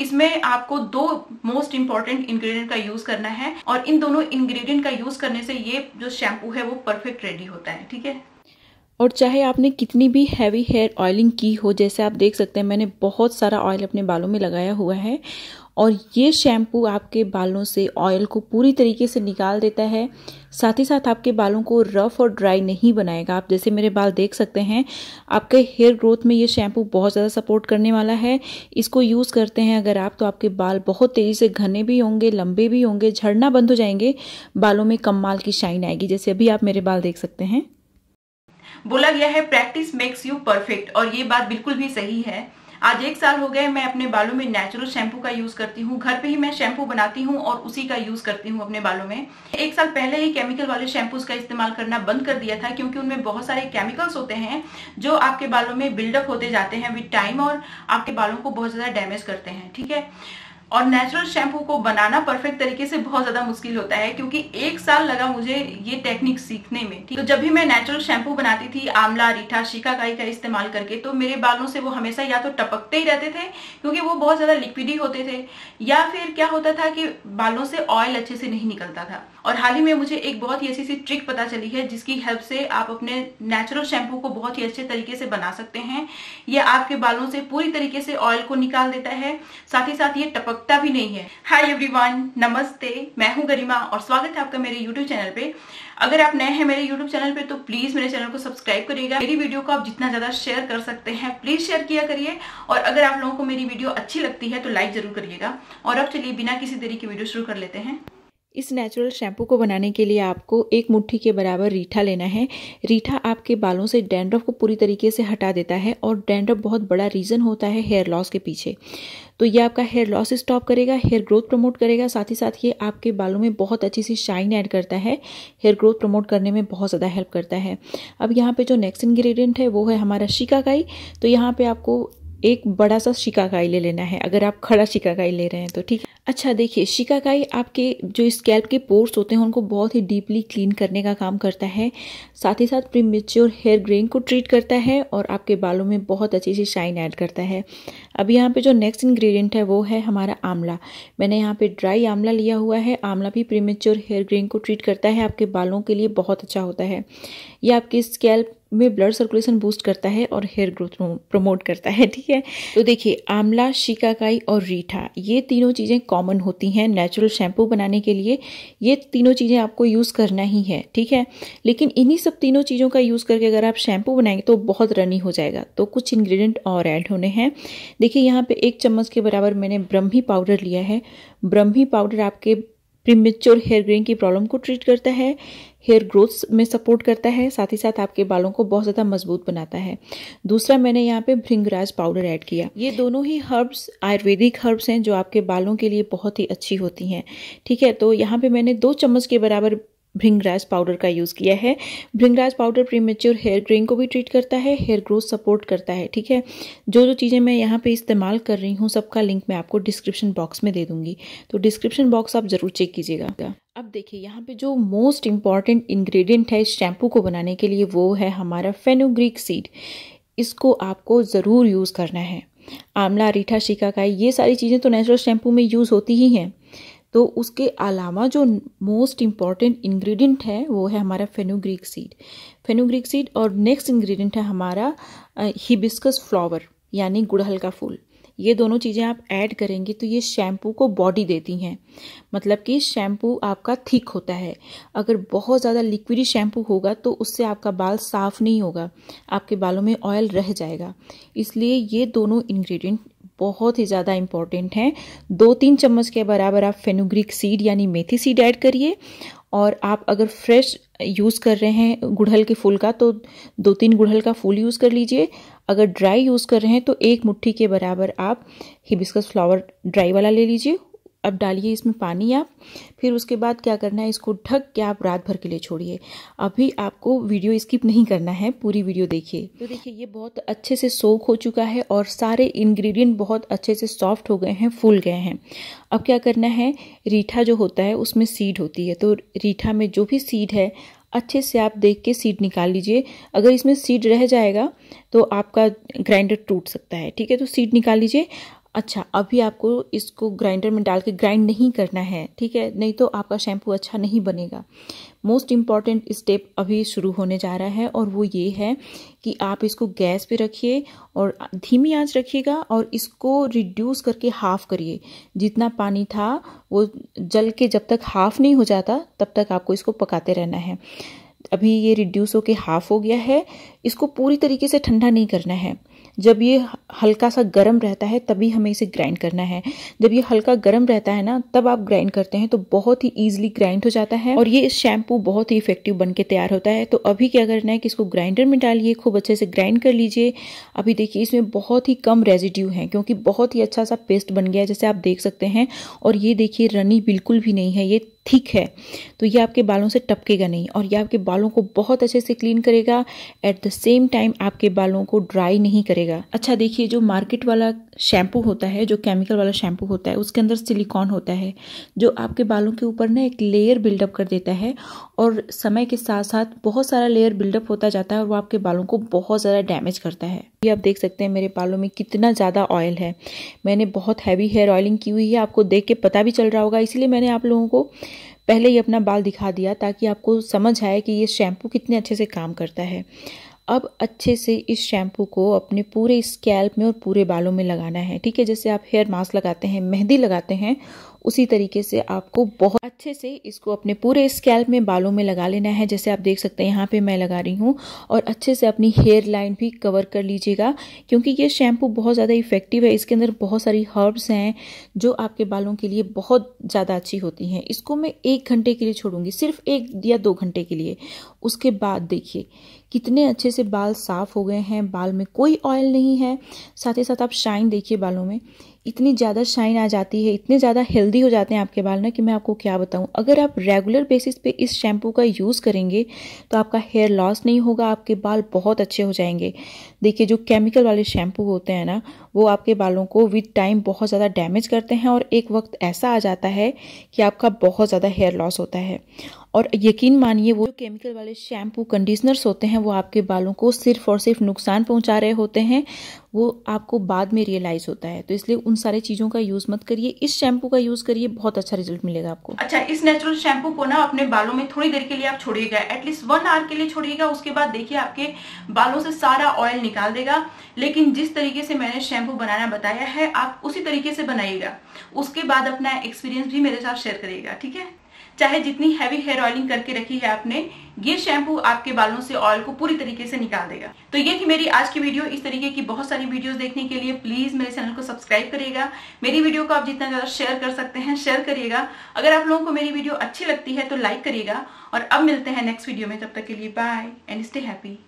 इसमें आपको दो मोस्ट इंपॉर्टेंट इंग्रेडिएंट का यूज करना है और इन दोनों इंग्रेडिएंट का यूज करने से ये जो शैम्पू है वो परफेक्ट रेडी होता है ठीक है और चाहे आपने कितनी भी हैवी हेयर ऑयलिंग की हो जैसे आप देख सकते हैं मैंने बहुत सारा ऑयल अपने बालों में लगाया हुआ है और ये शैम्पू आपके बालों से ऑयल को पूरी तरीके से निकाल देता है साथ ही साथ आपके बालों को रफ़ और ड्राई नहीं बनाएगा आप जैसे मेरे बाल देख सकते हैं आपके हेयर ग्रोथ में ये शैम्पू बहुत ज़्यादा सपोर्ट करने वाला है इसको यूज़ करते हैं अगर आप तो आपके बाल बहुत तेज़ी से घने भी होंगे लंबे भी होंगे झड़ना बंद हो जाएंगे बालों में कमाल की शाइन आएगी जैसे अभी आप मेरे बाल देख सकते हैं बोला गया है प्रैक्टिस मेक्स यू परफेक्ट और ये बात बिल्कुल भी सही है आज एक साल हो गए मैं अपने बालों में नेचुरल शैम्पू का यूज करती हूँ घर पे ही मैं शैम्पू बनाती हूँ और उसी का यूज करती हूँ अपने बालों में एक साल पहले ही केमिकल वाले शैम्पूज का इस्तेमाल करना बंद कर दिया था क्योंकि उनमें बहुत सारे केमिकल्स होते हैं जो आपके बालों में बिल्डअप होते जाते हैं विद टाइम और आपके बालों को बहुत ज्यादा डैमेज करते हैं ठीक है और नेचुरल शैम्पू को बनाना परफेक्ट तरीके से बहुत ज्यादा मुश्किल होता है क्योंकि एक साल लगा मुझे ये टेक्निक सीखने में तो जब भी मैं नेचुरल शैम्पू बनाती थी आमला रीठा शिकाकाई का इस्तेमाल करके तो मेरे बालों से वो हमेशा या तो टपकते ही रहते थे क्योंकि वो बहुत ज्यादा लिक्विडी होते थे या फिर क्या होता था कि बालों से ऑयल अच्छे से नहीं निकलता था और हाल ही में मुझे एक बहुत ही अच्छी सी ट्रिक पता चली है जिसकी हेल्प से आप अपने नेचुरल शैम्पू को बहुत ही अच्छे तरीके से बना सकते हैं यह आपके बालों से पूरी तरीके से ऑयल को निकाल देता है साथ ही साथ ये टपक वक्ता भी नहीं है हाय एवरीवन नमस्ते मैं हूं गरिमा और स्वागत है आपका मेरे यूट्यूब चैनल पे अगर आप नए हैं मेरे यूट्यूब चैनल पे तो प्लीज मेरे चैनल को सब्सक्राइब करिएगा मेरी वीडियो को आप जितना ज्यादा शेयर कर सकते हैं प्लीज शेयर किया करिए और अगर आप लोगों को मेरी वीडियो अच्छी लगती है तो लाइक जरूर करिएगा और अब चलिए बिना किसी देरी की वीडियो शुरू कर लेते हैं इस नेचुरल शैम्पू को बनाने के लिए आपको एक मुट्ठी के बराबर रीठा लेना है रीठा आपके बालों से डैंड्रफ को पूरी तरीके से हटा देता है और डैंड्रफ बहुत बड़ा रीज़न होता है हेयर लॉस के पीछे तो ये आपका हेयर लॉस स्टॉप करेगा हेयर ग्रोथ प्रमोट करेगा साथ ही साथ ये आपके बालों में बहुत अच्छी सी शाइन ऐड करता है हेयर ग्रोथ प्रमोट करने में बहुत ज़्यादा हेल्प करता है अब यहाँ पर जो नेक्स्ट इन्ग्रीडियंट है वो है हमारा शिकाकाई तो यहाँ पर आपको एक बड़ा सा शिकाकाई ले लेना है अगर आप खड़ा शिकाकाई ले रहे हैं तो ठीक है अच्छा देखिए शिकाकाई आपके जो स्कैल्प के पोर्स होते हैं उनको बहुत ही डीपली क्लीन करने का काम करता है साथ ही साथ प्रीमेच्योर हेयर ग्रेन को ट्रीट करता है और आपके बालों में बहुत अच्छी सी शाइन ऐड करता है अब यहाँ पे जो नेक्स्ट इंग्रेडिएंट है वो है हमारा आंवला मैंने यहाँ पे ड्राई आंवला लिया हुआ है आंवला भी प्रीमेच्योर हेयर ग्रेन को ट्रीट करता है आपके बालों के लिए बहुत अच्छा होता है यह आपकी स्कैल्प में ब्लड सर्कुलेशन बूस्ट करता है और हेयर ग्रोथ प्रमोट करता है ठीक है तो देखिए आंवला शिकाकाई और रीठा ये तीनों चीज़ें कॉमन होती हैं नेचुरल शैम्पू बनाने के लिए ये तीनों चीज़ें आपको यूज़ करना ही है ठीक है लेकिन इन्हीं सब तीनों चीज़ों का यूज़ करके अगर आप शैम्पू बनाएंगे तो बहुत रनी हो जाएगा तो कुछ इन्ग्रीडियंट और ऐड होने हैं देखिए यहाँ पे एक चम्मच के बराबर मैंने ब्रह्मी पाउडर लिया है ब्रह्मी पाउडर आपके प्रीमेच्योर हेयर ग्रोइंग की प्रॉब्लम को ट्रीट करता है हेयर ग्रोथ में सपोर्ट करता है साथ ही साथ आपके बालों को बहुत ज़्यादा मजबूत बनाता है दूसरा मैंने यहाँ पे भृंगराज पाउडर ऐड किया ये दोनों ही हर्ब्स आयुर्वेदिक हर्ब्स हैं जो आपके बालों के लिए बहुत ही अच्छी होती हैं ठीक है तो यहाँ पे मैंने दो चम्मच के बराबर भृंगराज पाउडर का यूज़ किया है bhringraj powder premature hair grain को भी ट्रीट करता है हेयर ग्रोथ सपोर्ट करता है ठीक है जो जो चीज़ें मैं यहाँ पे इस्तेमाल कर रही हूँ सबका लिंक मैं आपको डिस्क्रिप्शन बॉक्स में दे दूँगी तो डिस्क्रिप्शन बॉक्स आप ज़रूर चेक कीजिएगा अब देखिए यहाँ पे जो मोस्ट इम्पॉर्टेंट इन्ग्रीडियंट है इस शैम्पू को बनाने के लिए वो है हमारा फेनोग्रीक सीड इसको आपको ज़रूर यूज़ करना है आंवला रीठा शिकाकाई ये सारी चीज़ें तो नेचुरल शैम्पू में यूज़ होती ही हैं तो उसके अलावा जो मोस्ट इम्पॉर्टेंट इंग्रेडिएंट है वो है हमारा फेनोग्रीक सीड फेनोग्रीक सीड और नेक्स्ट इंग्रेडिएंट है हमारा हिबिस्कस फ्लावर यानी गुड़हल का फूल ये दोनों चीज़ें आप ऐड करेंगे तो ये शैम्पू को बॉडी देती हैं मतलब कि शैम्पू आपका थिक होता है अगर बहुत ज़्यादा लिक्विडी शैम्पू होगा तो उससे आपका बाल साफ नहीं होगा आपके बालों में ऑयल रह जाएगा इसलिए ये दोनों इंग्रेडिएंट बहुत ही ज़्यादा इम्पॉर्टेंट हैं दो तीन चम्मच के बराबर आप फेनुग्रिक सीड यानी मेथी सीड ऐड करिए और आप अगर फ्रेश यूज़ कर रहे हैं गुड़हल के फूल का तो दो तीन गुड़हल का फूल यूज़ कर लीजिए अगर ड्राई यूज़ कर रहे हैं तो एक मुट्ठी के बराबर आप हिबिस्कस फ्लावर ड्राई वाला ले लीजिए अब डालिए इसमें पानी आप फिर उसके बाद क्या करना है इसको ढक के आप रात भर के लिए छोड़िए अभी आपको वीडियो स्किप नहीं करना है पूरी वीडियो देखिए तो देखिए ये बहुत अच्छे से सोख हो चुका है और सारे इंग्रेडिएंट बहुत अच्छे से सॉफ्ट हो गए हैं फूल गए हैं अब क्या करना है रीठा जो होता है उसमें सीड होती है तो रीठा में जो भी सीड है अच्छे से आप देख के सीड निकाल लीजिए अगर इसमें सीड रह जाएगा तो आपका ग्राइंडर टूट सकता है ठीक है तो सीड निकाल लीजिए अच्छा अभी आपको इसको ग्राइंडर में डाल के ग्राइंड नहीं करना है ठीक है नहीं तो आपका शैम्पू अच्छा नहीं बनेगा मोस्ट इम्पॉर्टेंट स्टेप अभी शुरू होने जा रहा है और वो ये है कि आप इसको गैस पे रखिए और धीमी आंच रखिएगा और इसको रिड्यूस करके हाफ करिए जितना पानी था वो जल के जब तक हाफ नहीं हो जाता तब तक आपको इसको पकाते रहना है अभी ये रिड्यूस होके हाफ हो गया है इसको पूरी तरीके से ठंडा नहीं करना है जब ये हल्का सा गर्म रहता है तभी हमें इसे ग्राइंड करना है जब ये हल्का गर्म रहता है ना तब आप ग्राइंड करते हैं तो बहुत ही ईजिली ग्राइंड हो जाता है और ये शैम्पू बहुत ही इफेक्टिव बन के तैयार होता है तो अभी क्या करना है कि इसको ग्राइंडर में डालिए खूब अच्छे से ग्राइंड कर लीजिए अभी देखिए इसमें बहुत ही कम रेजिड्यू है क्योंकि बहुत ही अच्छा सा पेस्ट बन गया है जैसे आप देख सकते हैं और ये देखिए रनी बिल्कुल भी नहीं है ये थिक है तो ये आपके बालों से टपकेगा नहीं और ये आपके बालों को बहुत अच्छे से क्लीन करेगा एट द सेम टाइम आपके बालों को ड्राई नहीं करेगा अच्छा देखिए जो मार्केट वाला शैम्पू होता है जो केमिकल वाला शैम्पू होता है उसके अंदर सिलिकॉन होता है जो आपके बालों के ऊपर ना एक लेयर बिल्डअप कर देता है और समय के साथ साथ बहुत सारा लेयर बिल्डअप होता जाता है और वो आपके बालों को बहुत ज़्यादा डैमेज करता है ये आप देख सकते हैं मेरे बालों में कितना ज़्यादा ऑयल है मैंने बहुत हैवी हेयर ऑयलिंग की हुई है आपको देख के पता भी चल रहा होगा इसीलिए मैंने आप लोगों को पहले ही अपना बाल दिखा दिया ताकि आपको समझ आए कि ये शैम्पू कितने अच्छे से काम करता है अब अच्छे से इस शैम्पू को अपने पूरे स्कैल्प में और पूरे बालों में लगाना है ठीक है जैसे आप हेयर मास्क लगाते हैं मेहंदी लगाते हैं उसी तरीके से आपको बहुत अच्छे से इसको अपने पूरे स्कैल्प में बालों में लगा लेना है जैसे आप देख सकते हैं यहाँ पे मैं लगा रही हूँ और अच्छे से अपनी हेयर लाइन भी कवर कर लीजिएगा क्योंकि ये शैम्पू बहुत ज़्यादा इफेक्टिव है इसके अंदर बहुत सारी हर्ब्स हैं जो आपके बालों के लिए बहुत ज़्यादा अच्छी होती हैं इसको मैं एक घंटे के लिए छोड़ूंगी सिर्फ एक या दो घंटे के लिए उसके बाद देखिए कितने अच्छे से बाल साफ़ हो गए हैं बाल में कोई ऑयल नहीं है साथ ही साथ आप शाइन देखिए बालों में इतनी ज़्यादा शाइन आ जाती है इतने ज़्यादा हेल्दी हो जाते हैं आपके बाल ना कि मैं आपको क्या बताऊँ अगर आप रेगुलर बेसिस पे इस शैम्पू का यूज़ करेंगे तो आपका हेयर लॉस नहीं होगा आपके बाल बहुत अच्छे हो जाएंगे देखिए जो केमिकल वाले शैम्पू होते हैं ना वो आपके बालों को विद टाइम बहुत ज़्यादा डैमेज करते हैं और एक वक्त ऐसा आ जाता है कि आपका बहुत ज़्यादा हेयर लॉस होता है और यकीन मानिए वो केमिकल वाले शैम्पू कंडीशनर्स होते हैं वो आपके बालों को सिर्फ और सिर्फ नुकसान पहुंचा रहे होते हैं वो आपको बाद में रियलाइज होता है तो इसलिए उन सारे चीजों का यूज मत करिए इस शैम्पू का यूज करिए बहुत अच्छा रिजल्ट मिलेगा आपको अच्छा इस नेचुरल शैम्पू को ना अपने बालों में थोड़ी देर के लिए आप छोड़िएगा एटलीस्ट वन आवर के लिए छोड़िएगा उसके बाद देखिए आपके बालों से सारा ऑयल निकाल देगा लेकिन जिस तरीके से मैंने शैम्पू बनाना बताया है आप उसी तरीके से बनाइएगा उसके बाद अपना एक्सपीरियंस भी मेरे साथ शेयर करिएगा ठीक है चाहे जितनी हैवी हेयर ऑयलिंग करके रखी है आपने ये शैम्पू आपके बालों से ऑयल को पूरी तरीके से निकाल देगा तो ये थी मेरी आज की वीडियो इस तरीके की बहुत सारी वीडियोस देखने के लिए प्लीज मेरे चैनल को सब्सक्राइब करिएगा मेरी वीडियो को आप जितना ज्यादा शेयर कर सकते हैं शेयर करिएगा अगर आप लोगों को मेरी वीडियो अच्छी लगती है तो लाइक करिएगा और अब मिलते हैं नेक्स्ट वीडियो में तब तक के लिए बाय एंड स्टे हैप्पी